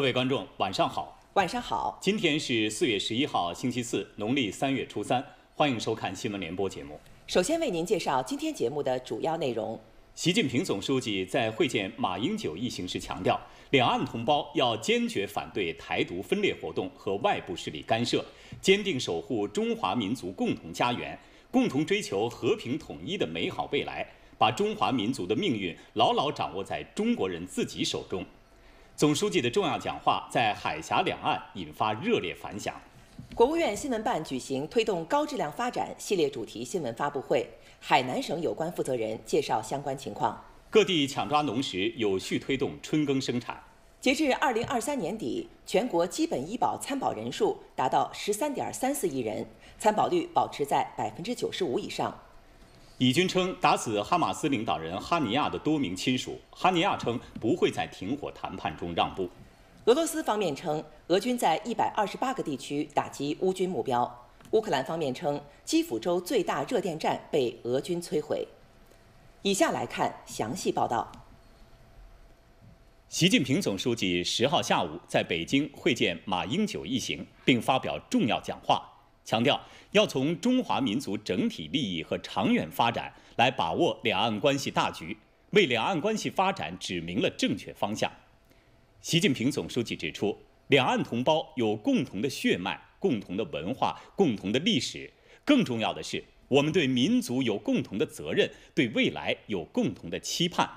各位观众，晚上好。晚上好。今天是四月十一号，星期四，农历三月初三。欢迎收看新闻联播节目。首先为您介绍今天节目的主要内容。习近平总书记在会见马英九一行时强调，两岸同胞要坚决反对台独分裂活动和外部势力干涉，坚定守护中华民族共同家园，共同追求和平统一的美好未来，把中华民族的命运牢牢掌握在中国人自己手中。总书记的重要讲话在海峡两岸引发热烈反响。国务院新闻办举行推动高质量发展系列主题新闻发布会，海南省有关负责人介绍相关情况。各地抢抓农时，有序推动春耕生产。截至二零二三年底，全国基本医保参保人数达到十三点三四亿人，参保率保持在百分之九十五以上。以军称打死哈马斯领导人哈尼亚的多名亲属。哈尼亚称不会在停火谈判中让步。俄罗斯方面称，俄军在128个地区打击乌军目标。乌克兰方面称，基辅州最大热电站被俄军摧毁。以下来看详细报道。习近平总书记十号下午在北京会见马英九一行，并发表重要讲话。强调要从中华民族整体利益和长远发展来把握两岸关系大局，为两岸关系发展指明了正确方向。习近平总书记指出，两岸同胞有共同的血脉、共同的文化、共同的历史，更重要的是，我们对民族有共同的责任，对未来有共同的期盼。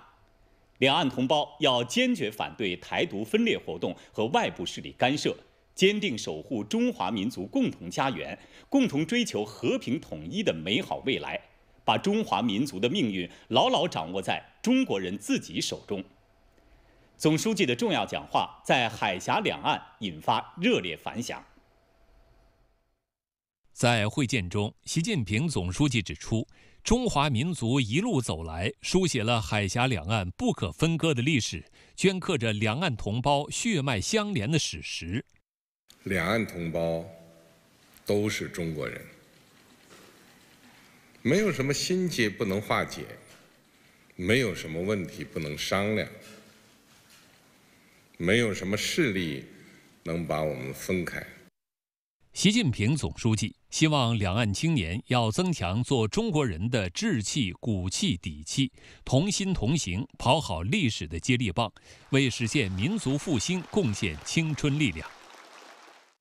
两岸同胞要坚决反对台独分裂活动和外部势力干涉。坚定守护中华民族共同家园，共同追求和平统一的美好未来，把中华民族的命运牢牢掌握在中国人自己手中。总书记的重要讲话在海峡两岸引发热烈反响。在会见中，习近平总书记指出，中华民族一路走来，书写了海峡两岸不可分割的历史，镌刻着两岸同胞血脉相连的史实。两岸同胞都是中国人，没有什么心结不能化解，没有什么问题不能商量，没有什么势力能把我们分开。习近平总书记希望两岸青年要增强做中国人的志气、骨气、底气，同心同行，跑好历史的接力棒，为实现民族复兴贡献青春力量。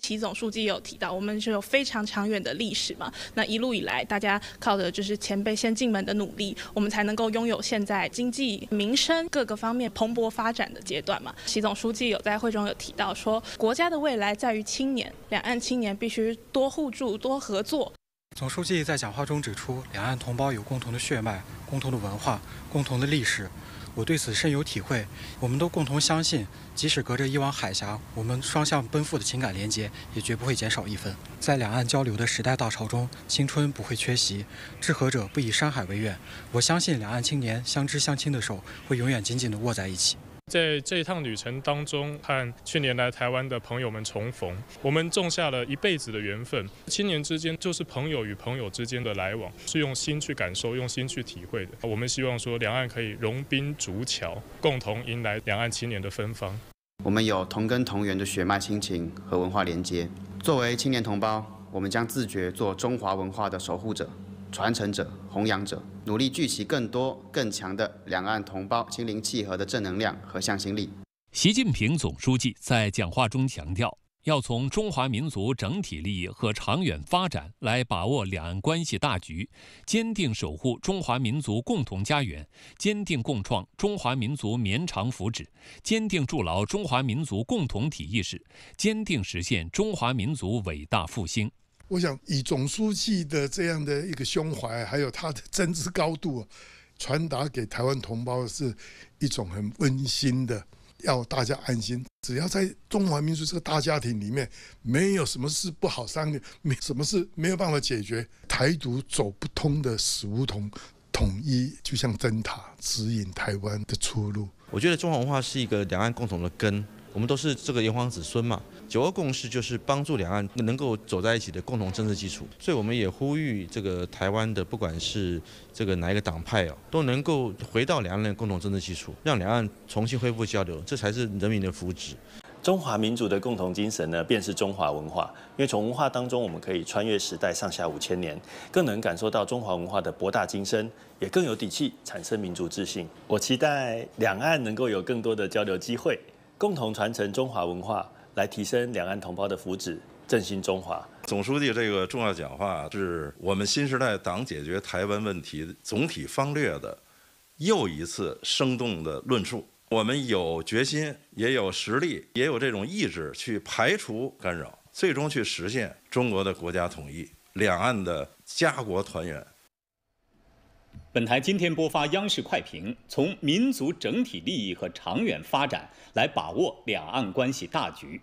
习总书记有提到，我们是有非常长远的历史嘛，那一路以来，大家靠的就是前辈先进门的努力，我们才能够拥有现在经济民生各个方面蓬勃发展的阶段嘛。习总书记有在会中有提到说，国家的未来在于青年，两岸青年必须多互助、多合作。总书记在讲话中指出，两岸同胞有共同的血脉、共同的文化、共同的历史。我对此深有体会。我们都共同相信，即使隔着一汪海峡，我们双向奔赴的情感连接也绝不会减少一分。在两岸交流的时代大潮中，青春不会缺席。志合者不以山海为远。我相信两岸青年相知相亲的手会永远紧紧地握在一起。在这一趟旅程当中，和去年来台湾的朋友们重逢，我们种下了一辈子的缘分。青年之间就是朋友与朋友之间的来往，是用心去感受、用心去体会的。我们希望说，两岸可以融冰逐桥，共同迎来两岸青年的芬芳。我们有同根同源的血脉亲情和文化连接。作为青年同胞，我们将自觉做中华文化的守护者、传承者。弘扬者努力聚集更多更强的两岸同胞心灵契合的正能量和向心力。习近平总书记在讲话中强调，要从中华民族整体利益和长远发展来把握两岸关系大局，坚定守护中华民族共同家园，坚定共创中华民族绵长福祉，坚定筑牢中华民族共同体意识，坚定实现中华民族伟大复兴。我想以总书记的这样的一个胸怀，还有他的政治高度，传达给台湾同胞的是一种很温馨的，要大家安心。只要在中华民族这个大家庭里面，没有什么事不好商量，没什么事没有办法解决。台独走不通的，死胡同，统一就像灯塔，指引台湾的出路。我觉得中华文化是一个两岸共同的根，我们都是这个炎黄子孙嘛。九二共识就是帮助两岸能够走在一起的共同政治基础，所以我们也呼吁这个台湾的不管是这个哪一个党派哦，都能够回到两岸的共同政治基础，让两岸重新恢复交流，这才是人民的福祉。中华民族的共同精神呢，便是中华文化。因为从文化当中，我们可以穿越时代上下五千年，更能感受到中华文化的博大精深，也更有底气产生民族自信。我期待两岸能够有更多的交流机会，共同传承中华文化。来提升两岸同胞的福祉，振兴中华。总书记这个重要讲话，是我们新时代党解决台湾问题总体方略的又一次生动的论述。我们有决心，也有实力，也有这种意志，去排除干扰，最终去实现中国的国家统一，两岸的家国团圆。本台今天播发央视快评：从民族整体利益和长远发展来把握两岸关系大局。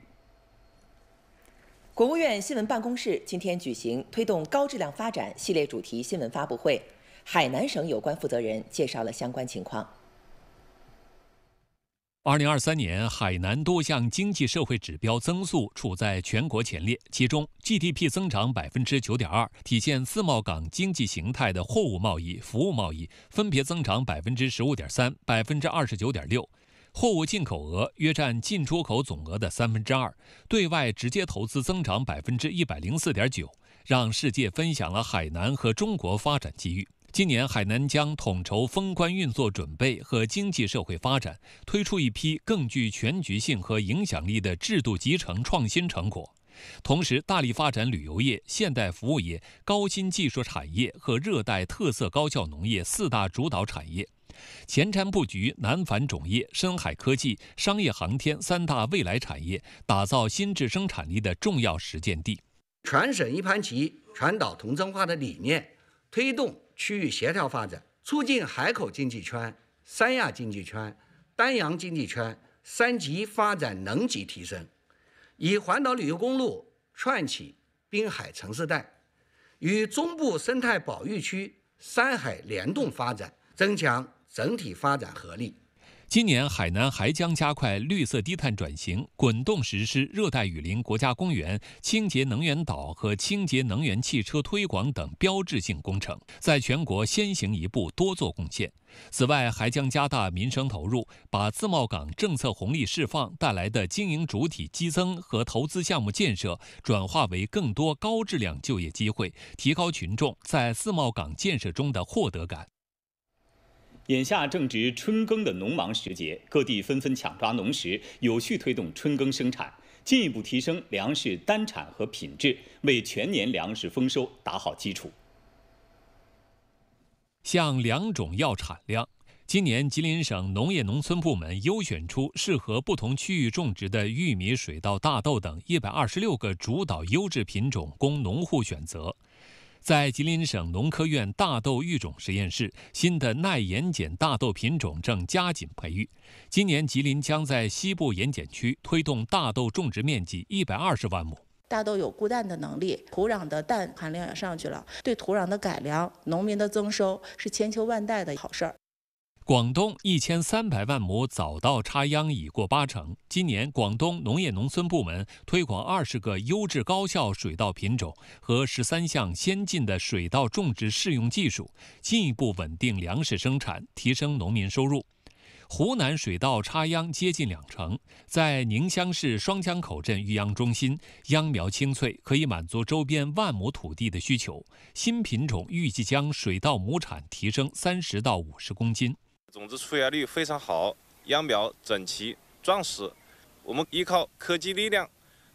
国务院新闻办公室今天举行“推动高质量发展”系列主题新闻发布会，海南省有关负责人介绍了相关情况。二零二三年，海南多项经济社会指标增速处在全国前列，其中 GDP 增长百分之九点二，体现自贸港经济形态的货物贸易、服务贸易分别增长百分之十五点三、百分之二十九点六，货物进口额约占进出口总额的三分之二，对外直接投资增长百分之一百零四点九，让世界分享了海南和中国发展机遇。今年海南将统筹封关运作准备和经济社会发展，推出一批更具全局性和影响力的制度集成创新成果，同时大力发展旅游业、现代服务业、高新技术产业和热带特色高效农业四大主导产业，前瞻布局南繁种业、深海科技、商业航天三大未来产业，打造新质生产力的重要实践地。全省一盘棋、全岛同城化的理念，推动。区域协调发展，促进海口经济圈、三亚经济圈、丹阳经济圈三级发展能级提升，以环岛旅游公路串起滨海城市带，与中部生态保育区山海联动发展，增强整体发展合力。今年海南还将加快绿色低碳转型，滚动实施热带雨林国家公园、清洁能源岛和清洁能源汽车推广等标志性工程，在全国先行一步，多做贡献。此外，还将加大民生投入，把自贸港政策红利释放带来的经营主体激增和投资项目建设，转化为更多高质量就业机会，提高群众在自贸港建设中的获得感。眼下正值春耕的农忙时节，各地纷纷抢抓农时，有序推动春耕生产，进一步提升粮食单产和品质，为全年粮食丰收打好基础。像良种药产量，今年吉林省农业农村部门优选出适合不同区域种植的玉米、水稻、大豆等一百二十六个主导优质品种，供农户选择。在吉林省农科院大豆育种实验室，新的耐盐碱大豆品种正加紧培育。今年，吉林将在西部盐碱区推动大豆种植面积一百二十万亩。大豆有固氮的能力，土壤的氮含量也上去了，对土壤的改良、农民的增收是千秋万代的好事儿。广东一千三百万亩早稻插秧已过八成。今年广东农业农村部门推广二十个优质高效水稻品种和十三项先进的水稻种植适用技术，进一步稳定粮食生产，提升农民收入。湖南水稻插秧接近两成，在宁乡市双江口镇育秧中心，秧苗青翠，可以满足周边万亩土地的需求。新品种预计将水稻亩产提升三十到五十公斤。种子出芽率非常好，秧苗整齐壮实。我们依靠科技力量，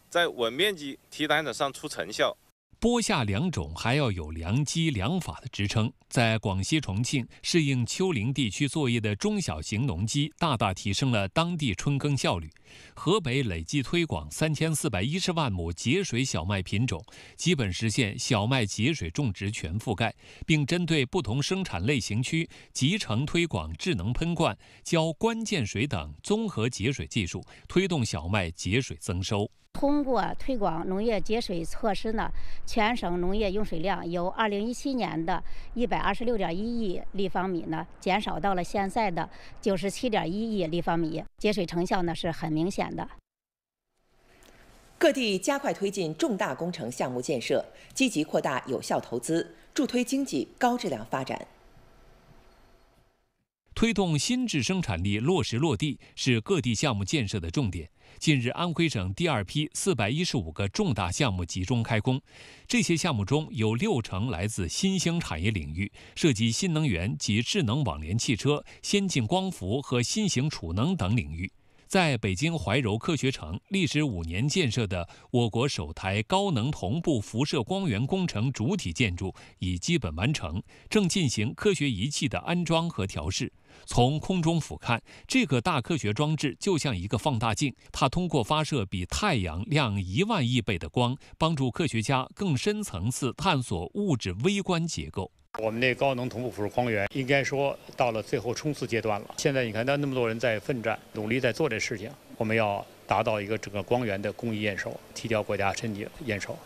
在稳面积、提单子上出成效。播下良种，还要有良机、良法的支撑。在广西、重庆，适应丘陵地区作业的中小型农机，大大提升了当地春耕效率。河北累计推广三千四百一十万亩节水小麦品种，基本实现小麦节水种植全覆盖，并针对不同生产类型区，集成推广智能喷灌、浇关键水等综合节水技术，推动小麦节水增收。通过推广农业节水措施呢，全省农业用水量由2017年的126.1亿立方米呢，减少到了现在的97.1亿立方米，节水成效呢是很明显的。各地加快推进重大工程项目建设，积极扩大有效投资，助推经济高质量发展。推动新质生产力落实落地是各地项目建设的重点。近日，安徽省第二批四百一十五个重大项目集中开工，这些项目中有六成来自新兴产业领域，涉及新能源及智能网联汽车、先进光伏和新型储能等领域。在北京怀柔科学城，历时五年建设的我国首台高能同步辐射光源工程主体建筑已基本完成，正进行科学仪器的安装和调试。从空中俯瞰，这个大科学装置就像一个放大镜。它通过发射比太阳亮一万亿倍的光，帮助科学家更深层次探索物质微观结构。我们那高能同步辐射光源，应该说到了最后冲刺阶段了。现在你看，那那么多人在奋战，努力在做这事情。我们要达到一个整个光源的工艺验收，提交国家申请验收。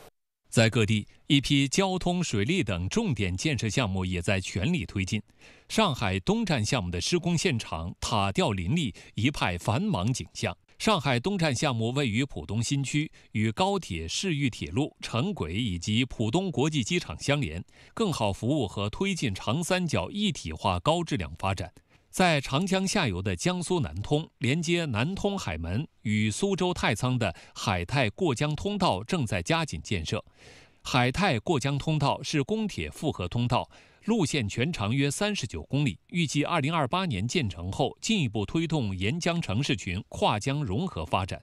在各地，一批交通、水利等重点建设项目也在全力推进。上海东站项目的施工现场塔吊林立，一派繁忙景象。上海东站项目位于浦东新区，与高铁、市域铁路、城轨以及浦东国际机场相连，更好服务和推进长三角一体化高质量发展。在长江下游的江苏南通，连接南通海门与苏州太仓的海泰过江通道正在加紧建设。海泰过江通道是公铁复合通道，路线全长约三十九公里，预计二零二八年建成后，进一步推动沿江城市群跨江融合发展。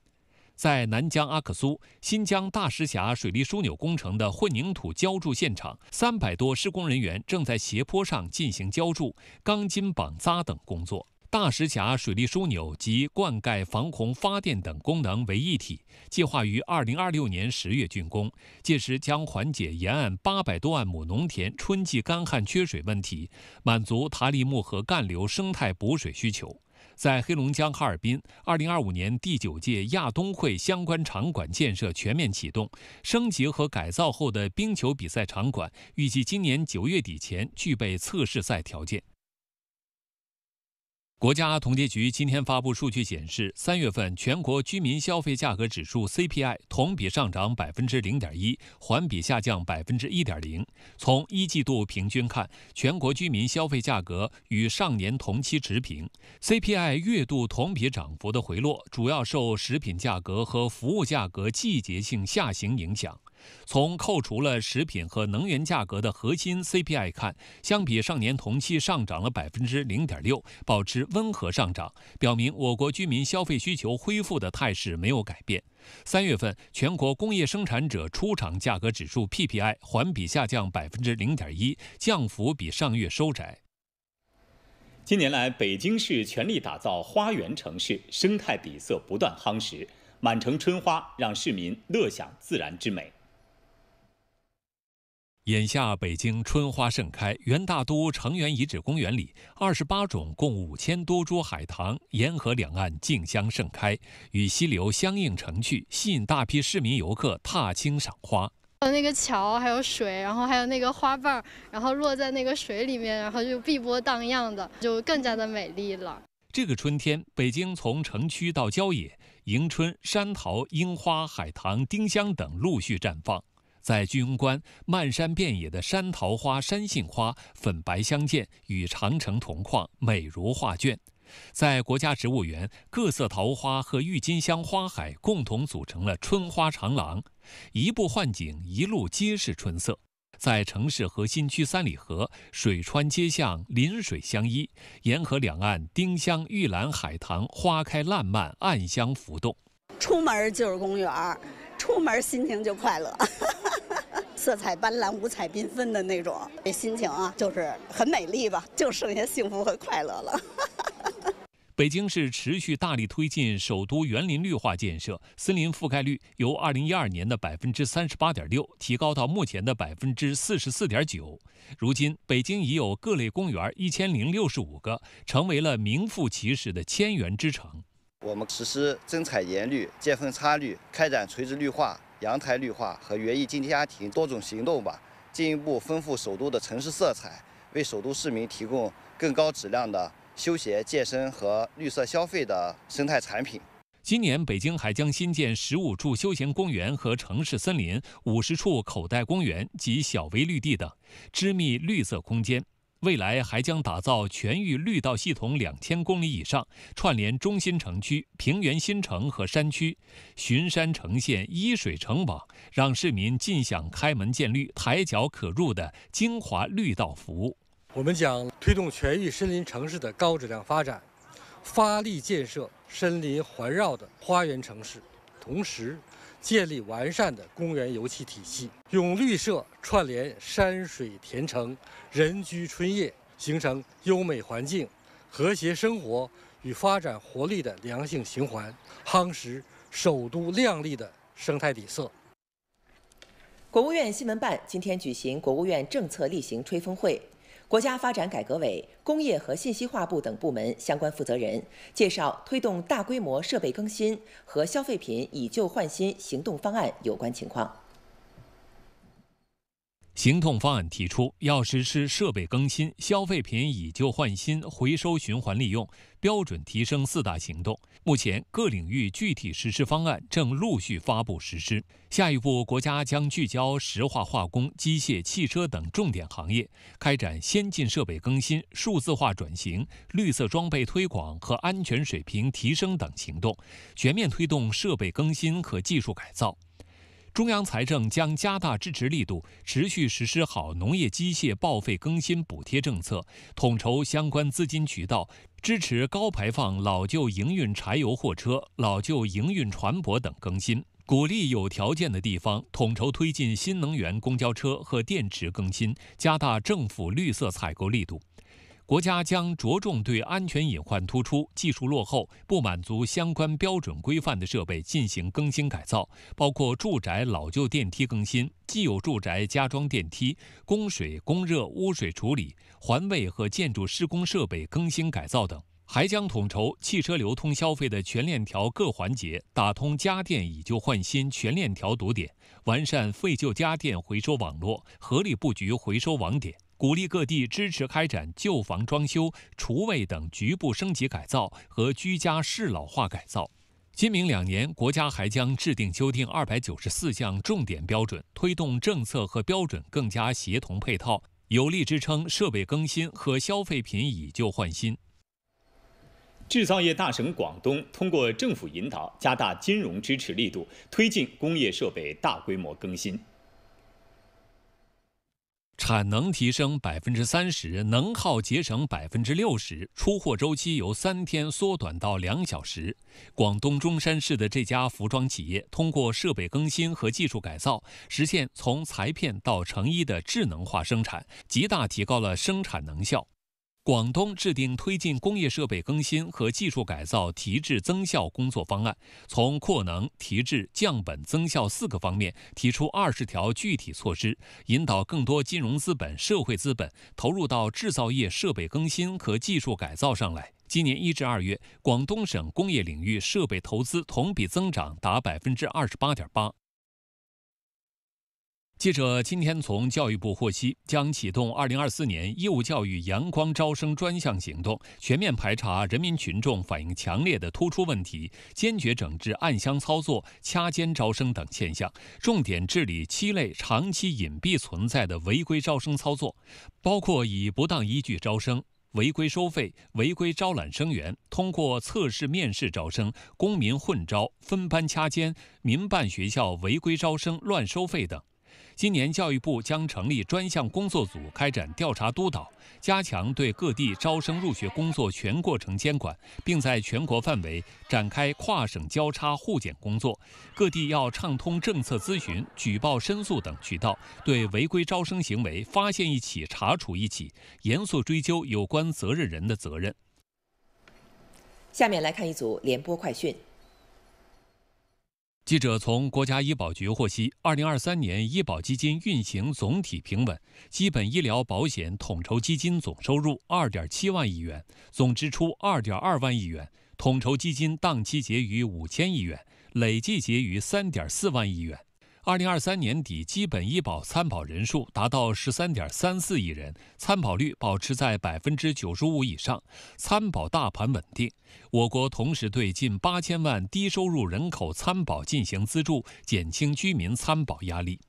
在南疆阿克苏，新疆大石峡水利枢纽工程的混凝土浇筑现场，三百多施工人员正在斜坡上进行浇筑、钢筋绑扎等工作。大石峡水利枢纽及灌溉、防洪、发电等功能为一体，计划于二零二六年十月竣工。届时将缓解沿岸八百多万亩农田春季干旱缺水问题，满足塔里木河干流生态补水需求。在黑龙江哈尔滨，2025年第九届亚冬会相关场馆建设全面启动，升级和改造后的冰球比赛场馆预计今年9月底前具备测试赛条件。国家统计局今天发布数据，显示三月份全国居民消费价格指数 CPI 同比上涨百分之零点一，环比下降百分之一点零。从一季度平均看，全国居民消费价格与上年同期持平。CPI 月度同比涨幅的回落，主要受食品价格和服务价格季节性下行影响。从扣除了食品和能源价格的核心 CPI 看，相比上年同期上涨了百分之零点六，保持温和上涨，表明我国居民消费需求恢复的态势没有改变。三月份全国工业生产者出厂价格指数 PPI 环比下降百分之零点一，降幅比上月收窄。近年来，北京市全力打造花园城市，生态底色不断夯实，满城春花让市民乐享自然之美。眼下，北京春花盛开，元大都城垣遗址公园里，二十八种共五千多株海棠沿河两岸竞相盛开，与溪流相映成趣，吸引大批市民游客踏青赏花。呃，那个桥，还有水，然后还有那个花瓣，然后落在那个水里面，然后就碧波荡漾的，就更加的美丽了。这个春天，北京从城区到郊野，迎春、山桃、樱花、海棠、丁香等陆续绽放。在居庸关，漫山遍野的山桃花、山杏花粉白相间，与长城同框，美如画卷。在国家植物园，各色桃花和郁金香花海共同组成了春花长廊，一步换景，一路皆是春色。在城市核心区三里河、水川街巷，临水相依，沿河两岸丁香、玉兰、海棠花开烂漫，暗香浮动。出门就是公园，出门心情就快乐。色彩斑斓、五彩缤纷的那种，这心情啊，就是很美丽吧？就剩下幸福和快乐了。北京市持续大力推进首都园林绿化建设，森林覆盖率由2012年的38.6%提高到目前的44.9%。如今，北京已有各类公园1065个，成为了名副其实的“千园之城”。我们实施增彩、添绿、见缝插绿，开展垂直绿化。阳台绿化和园艺济家庭多种行动吧，进一步丰富首都的城市色彩，为首都市民提供更高质量的休闲健身和绿色消费的生态产品。今年北京还将新建十五处休闲公园和城市森林、五十处口袋公园及小微绿地等织密绿色空间。未来还将打造全域绿道系统两千公里以上，串联中心城区、平原新城和山区，巡山成线，依水成网，让市民尽享开门见绿、抬脚可入的精华绿道服务。我们将推动全域森林城市的高质量发展，发力建设森林环绕的花园城市，同时。建立完善的公园游憩体系，用绿色串联山水田城、人居春夜，形成优美环境、和谐生活与发展活力的良性循环，夯实首都亮丽的生态底色。国务院新闻办今天举行国务院政策例行吹风会。国家发展改革委、工业和信息化部等部门相关负责人介绍推动大规模设备更新和消费品以旧换新行动方案有关情况。行动方案提出要实施设备更新、消费品以旧换新、回收循环利用、标准提升四大行动。目前，各领域具体实施方案正陆续发布实施。下一步，国家将聚焦石化、化工、机械、汽车等重点行业，开展先进设备更新、数字化转型、绿色装备推广和安全水平提升等行动，全面推动设备更新和技术改造。中央财政将加大支持力度，持续实施好农业机械报废更新补贴政策，统筹相关资金渠道，支持高排放老旧营运柴油货车、老旧营运船舶等更新，鼓励有条件的地方统筹推进新能源公交车和电池更新，加大政府绿色采购力度。国家将着重对安全隐患突出、技术落后、不满足相关标准规范的设备进行更新改造，包括住宅老旧电梯更新、既有住宅加装电梯、供水、供热、污水处理、环卫和建筑施工设备更新改造等。还将统筹汽车流通消费的全链条各环节，打通家电以旧换新全链条堵点，完善废旧家电回收网络，合理布局回收网点。鼓励各地支持开展旧房装修、厨卫等局部升级改造和居家适老化改造。今明两年，国家还将制定修订二百九十四项重点标准，推动政策和标准更加协同配套，有力支撑设备更新和消费品以旧换新。制造业大省广东通过政府引导，加大金融支持力度，推进工业设备大规模更新。产能提升百分之三十，能耗节省百分之六十，出货周期由三天缩短到两小时。广东中山市的这家服装企业通过设备更新和技术改造，实现从裁片到成衣的智能化生产，极大提高了生产能效。广东制定推进工业设备更新和技术改造提质增效工作方案，从扩能、提质、降本、增效四个方面提出二十条具体措施，引导更多金融资本、社会资本投入到制造业设备更新和技术改造上来。今年一至二月，广东省工业领域设备投资同比增长达百分之二十八点八。记者今天从教育部获悉，将启动二零二四年义务教育阳光招生专项行动，全面排查人民群众反映强烈的突出问题，坚决整治暗箱操作、掐尖招生等现象，重点治理七类长期隐蔽存在的违规招生操作，包括以不当依据招生、违规收费、违规招揽生源、通过测试面试招生、公民混招、分班掐尖、民办学校违规招生、乱收费等。今年，教育部将成立专项工作组，开展调查督导，加强对各地招生入学工作全过程监管，并在全国范围展开跨省交叉互检工作。各地要畅通政策咨询、举报、申诉等渠道，对违规招生行为发现一起查处一起，严肃追究有关责任人的责任。下面来看一组联播快讯。记者从国家医保局获悉，二零二三年医保基金运行总体平稳，基本医疗保险统筹基金总收入二点七万亿元，总支出二点二万亿元，统筹基金当期结余五千亿元，累计结余三点四万亿元。二零二三年底，基本医保参保人数达到十三点三四亿人，参保率保持在百分之九十五以上，参保大盘稳定。我国同时对近八千万低收入人口参保进行资助，减轻居民参保压力。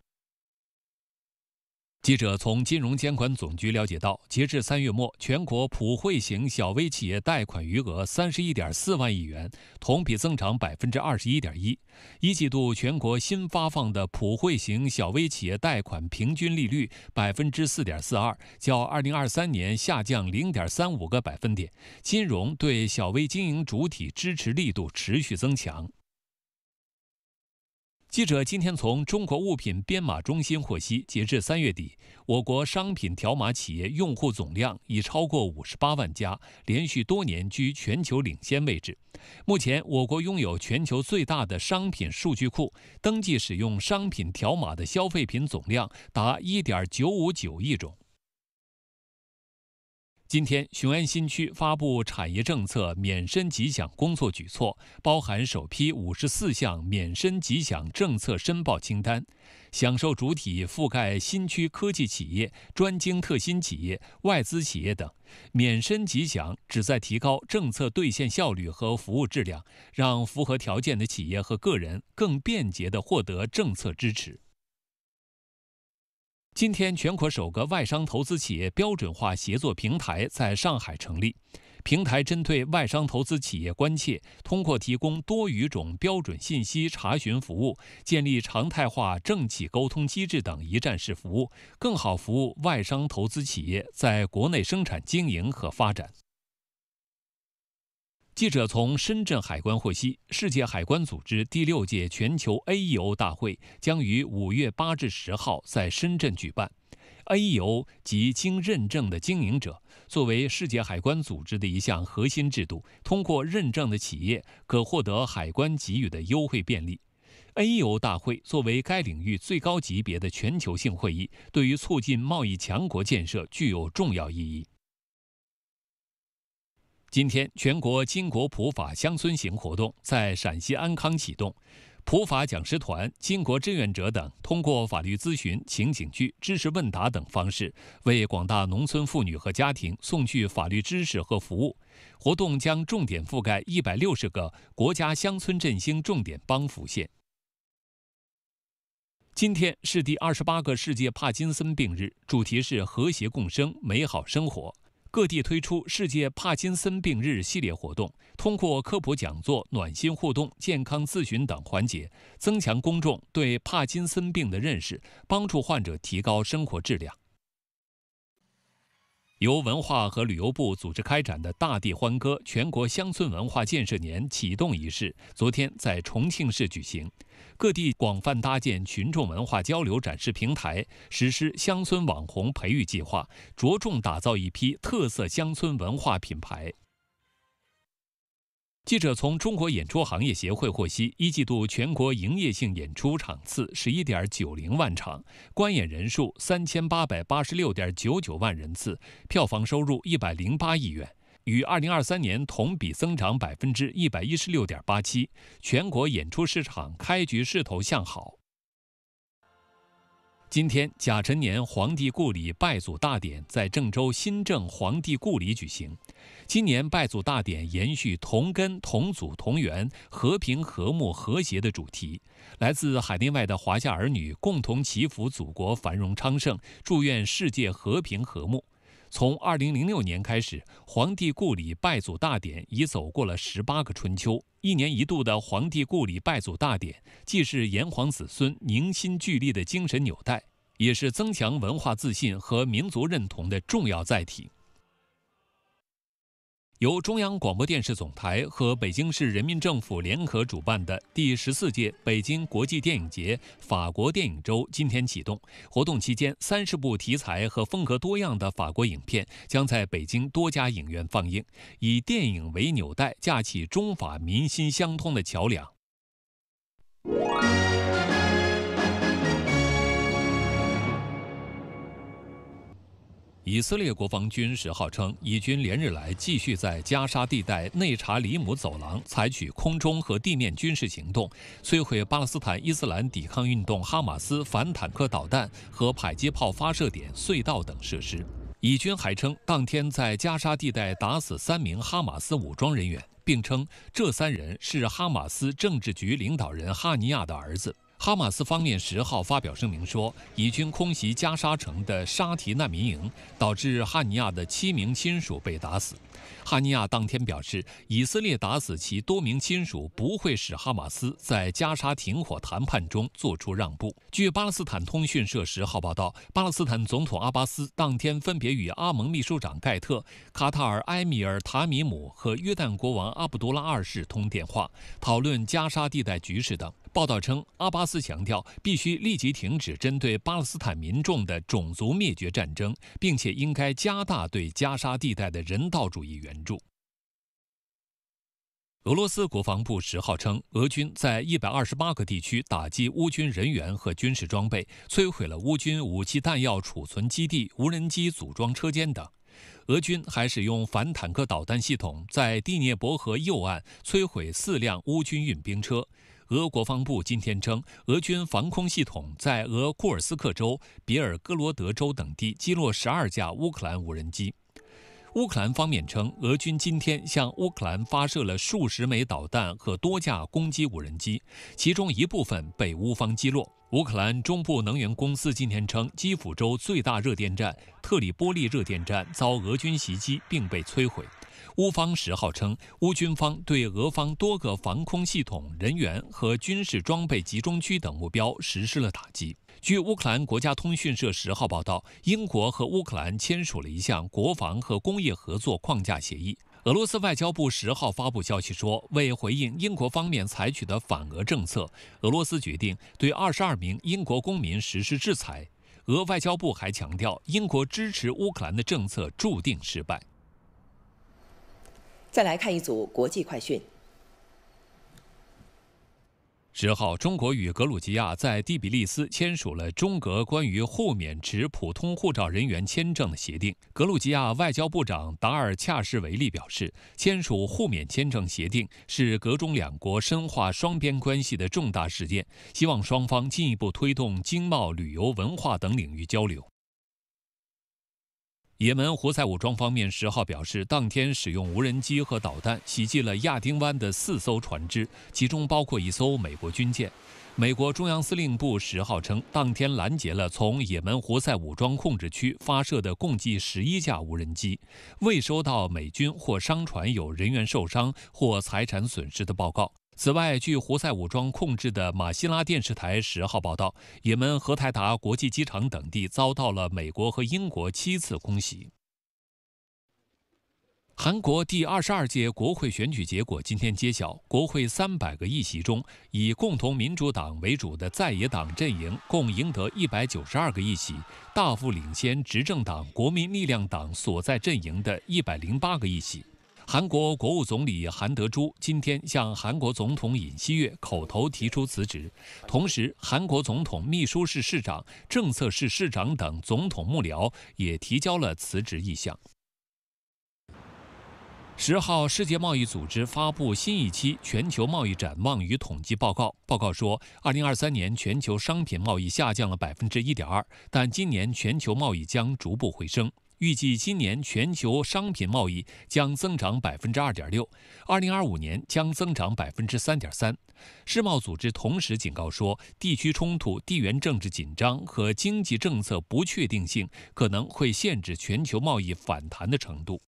记者从金融监管总局了解到，截至三月末，全国普惠型小微企业贷款余额三十一点四万亿元，同比增长百分之二十一点一。一季度全国新发放的普惠型小微企业贷款平均利率百分之四点四二，较二零二三年下降零点三五个百分点，金融对小微经营主体支持力度持续增强。记者今天从中国物品编码中心获悉，截至三月底，我国商品条码企业用户总量已超过五十八万家，连续多年居全球领先位置。目前，我国拥有全球最大的商品数据库，登记使用商品条码的消费品总量达一点九五九亿种。今天，雄安新区发布产业政策免申即享工作举措，包含首批五十四项免申即享政策申报清单，享受主体覆盖新区科技企业、专精特新企业、外资企业等。免申即享旨在提高政策兑现效率和服务质量，让符合条件的企业和个人更便捷地获得政策支持。今天，全国首个外商投资企业标准化协作平台在上海成立。平台针对外商投资企业关切，通过提供多语种标准信息查询服务、建立常态化政企沟通机制等一站式服务，更好服务外商投资企业在国内生产经营和发展。记者从深圳海关获悉，世界海关组织第六届全球 AEO 大会将于五月八至十号在深圳举办。AEO 及经认证的经营者作为世界海关组织的一项核心制度，通过认证的企业可获得海关给予的优惠便利。AEO 大会作为该领域最高级别的全球性会议，对于促进贸易强国建设具有重要意义。今天，全国巾帼普法乡村行活动在陕西安康启动。普法讲师团、巾帼志愿者等通过法律咨询、情景剧、知识问答等方式，为广大农村妇女和家庭送去法律知识和服务。活动将重点覆盖一百六十个国家乡村振兴重点帮扶县。今天是第二十八个世界帕金森病日，主题是和谐共生，美好生活。各地推出世界帕金森病日系列活动，通过科普讲座、暖心互动、健康咨询等环节，增强公众对帕金森病的认识，帮助患者提高生活质量。由文化和旅游部组织开展的“大地欢歌”全国乡村文化建设年启动仪式，昨天在重庆市举行。各地广泛搭建群众文化交流展示平台，实施乡村网红培育计划，着重打造一批特色乡村文化品牌。记者从中国演出行业协会获悉，一季度全国营业性演出场次十一点九零万场，观演人数三千八百八十六点九九万人次，票房收入一百零八亿元，与二零二三年同比增长百分之一百一十六点八七，全国演出市场开局势头向好。今天，甲辰年皇帝故里拜祖大典在郑州新郑皇帝故里举行。今年拜祖大典延续“同根同祖同源、和平和睦和谐”的主题，来自海内外的华夏儿女共同祈福祖国繁荣昌盛，祝愿世界和平和睦。从2006年开始，黄帝故里拜祖大典已走过了十八个春秋。一年一度的黄帝故里拜祖大典，既是炎黄子孙凝心聚力的精神纽带，也是增强文化自信和民族认同的重要载体。由中央广播电视总台和北京市人民政府联合主办的第十四届北京国际电影节法国电影周今天启动。活动期间，三十部题材和风格多样的法国影片将在北京多家影院放映，以电影为纽带，架起中法民心相通的桥梁。以色列国防军十号称，以军连日来继续在加沙地带内查里姆走廊采取空中和地面军事行动，摧毁巴勒斯坦伊斯兰抵抗运动（哈马斯）反坦克导弹和迫击炮发射点、隧道等设施。以军还称，当天在加沙地带打死三名哈马斯武装人员，并称这三人是哈马斯政治局领导人哈尼亚的儿子。哈马斯方面十号发表声明说，以军空袭加沙城的沙提难民营，导致哈尼亚的七名亲属被打死。哈尼亚当天表示，以色列打死其多名亲属不会使哈马斯在加沙停火谈判中做出让步。据巴勒斯坦通讯社十号报道，巴勒斯坦总统阿巴斯当天分别与阿盟秘书长盖特、卡塔尔埃米尔塔米姆和约旦国王阿卜杜拉二世通电话，讨论加沙地带局势等。报道称，阿巴斯强调，必须立即停止针对巴勒斯坦民众的种族灭绝战争，并且应该加大对加沙地带的人道主义。援助。俄罗斯国防部十号称，俄军在一百二十八个地区打击乌军人员和军事装备，摧毁了乌军武器弹药储存基地、无人机组装车间等。俄军还使用反坦克导弹系统在第聂伯河右岸摧毁四辆乌军运兵车。俄国防部今天称，俄军防空系统在俄库尔斯克州、比尔哥罗德州等地击落十二架乌克兰无人机。乌克兰方面称，俄军今天向乌克兰发射了数十枚导弹和多架攻击无人机，其中一部分被乌方击落。乌克兰中部能源公司今天称，基辅州最大热电站特里波利热电站遭俄军袭击并被摧毁。乌方十号称，乌军方对俄方多个防空系统、人员和军事装备集中区等目标实施了打击。据乌克兰国家通讯社十号报道，英国和乌克兰签署了一项国防和工业合作框架协议。俄罗斯外交部十号发布消息说，为回应英国方面采取的反俄政策，俄罗斯决定对二十二名英国公民实施制裁。俄外交部还强调，英国支持乌克兰的政策注定失败。再来看一组国际快讯。十号，中国与格鲁吉亚在第比利斯签署了中格关于互免持普通护照人员签证的协定。格鲁吉亚外交部长达尔恰什维利表示，签署互免签证协定是格中两国深化双边关系的重大事件，希望双方进一步推动经贸、旅游、文化等领域交流。也门胡塞武装方面十号表示，当天使用无人机和导弹袭击了亚丁湾的四艘船只，其中包括一艘美国军舰。美国中央司令部十号称，当天拦截了从也门胡塞武装控制区发射的共计十一架无人机，未收到美军或商船有人员受伤或财产损失的报告。此外，据胡塞武装控制的马希拉电视台十号报道，也门荷台达国际机场等地遭到了美国和英国七次空袭。韩国第二十二届国会选举结果今天揭晓，国会三百个议席中，以共同民主党为主的在野党阵营共赢得一百九十二个议席，大幅领先执政党国民力量党所在阵营的一百零八个议席。韩国国务总理韩德洙今天向韩国总统尹锡悦口头提出辞职，同时，韩国总统秘书室室长、政策室室长等总统幕僚也提交了辞职意向。十号，世界贸易组织发布新一期全球贸易展望与统计报告。报告说，二零二三年全球商品贸易下降了百分之一点二，但今年全球贸易将逐步回升。预计今年全球商品贸易将增长百分之二点六，二零二五年将增长百分之三点三。世贸组织同时警告说，地区冲突、地缘政治紧张和经济政策不确定性可能会限制全球贸易反弹的程度。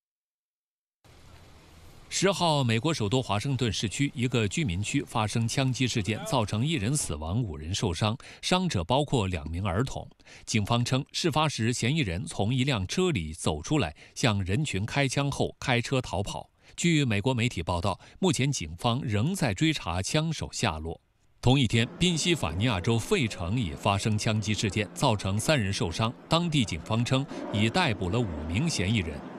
十号，美国首都华盛顿市区一个居民区发生枪击事件，造成一人死亡、五人受伤，伤者包括两名儿童。警方称，事发时嫌疑人从一辆车里走出来，向人群开枪后开车逃跑。据美国媒体报道，目前警方仍在追查枪手下落。同一天，宾夕法尼亚州费城也发生枪击事件，造成三人受伤。当地警方称，已逮捕了五名嫌疑人。